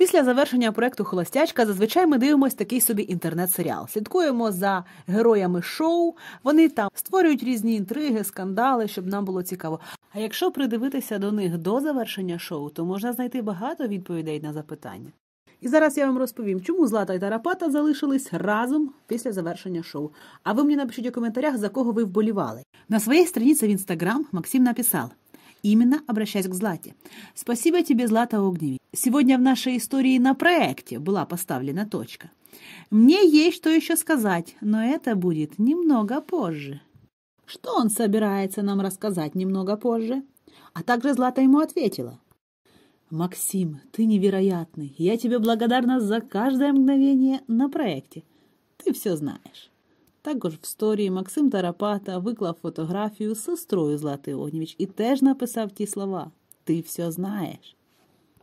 Після завершення проекту Холостячка зазвичай ми дивимося такий собі інтернет-серіал. Слідкуємо за героями шоу. Вони там створюють різні інтриги, скандали, щоб нам було цікаво. А якщо придивитися до них до завершення шоу, то можна знайти багато відповідей на запитання. І зараз я вам розповім, чому Злата і Тарапата залишились разом після завершення шоу. А ви мені напишіть у коментарях, за кого ви вболівали. На своїй страниці в інстаграм Максим написав. Именно обращаясь к Злате. «Спасибо тебе, Злата Огневи. Сегодня в нашей истории на проекте была поставлена точка. Мне есть что еще сказать, но это будет немного позже». Что он собирается нам рассказать немного позже? А также Злата ему ответила. «Максим, ты невероятный. Я тебе благодарна за каждое мгновение на проекте. Ты все знаешь». Також в сторії Максим Тарапата виклав фотографію з сестрою Злати і теж написав ті слова Ти все знаєш.